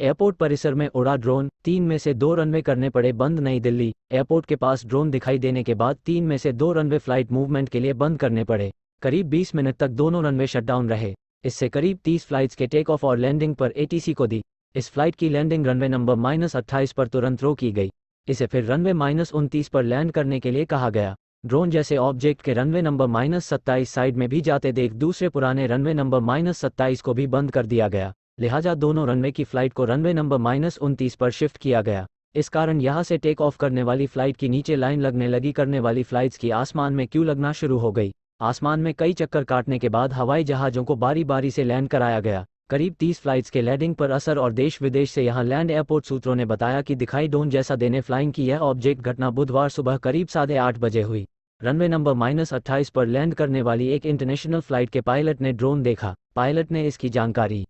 airport परिसर में उड़ा ड्रोन तीन में से दो रनवे करने पड़े बंद नई दिल्ली एयरपोर्ट के पास ड्रोन दिखाई देने के बाद तीन में से दो रनवे फ्लाइट मूवमेंट के लिए बंद करने पड़े करीब 20 मिनट तक दोनों रनवे शटडाउन रहे इससे करीब 30 फ्लाइट्स के टेक ऑफ और लैंडिंग पर एटीसी को दी इस फ्लाइट की लैंडिंग रनवे नंबर माइनस पर तुरंत रो की गई इसे फिर रनवे माइनस पर लैंड करने के लिए कहा गया ड्रोन जैसे ऑब्जेक्ट के रनवे नंबर माइनस सत्ताईस साइड में भी जाते देख दूसरे पुराने रनवे नंबर माइनस सत्ताईस को भी बंद कर दिया गया लिहाजा दोनों रनवे की फ्लाइट को रनवे नंबर माइनस उनतीस पर शिफ्ट किया गया इस कारण यहां से टेक ऑफ करने वाली फ्लाइट की नीचे लाइन लगने लगी करने वाली फ्लाइट्स की आसमान में क्यों लगना शुरू हो गई आसमान में कई चक्कर काटने के बाद हवाई जहाज़ों को बारी बारी से लैंड कराया गया करीब 30 फ्लाइट्स के लैंडिंग पर असर और देश विदेश से यहां लैंड एयरपोर्ट सूत्रों ने बताया कि दिखाई डोन जैसा देने फ्लाइंग की यह ऑब्जेक्ट घटना बुधवार सुबह करीब साढ़े आठ बजे हुई रनवे नंबर माइनस अट्ठाईस पर लैंड करने वाली एक इंटरनेशनल फ्लाइट के पायलट ने ड्रोन देखा पायलट ने इसकी जानकारी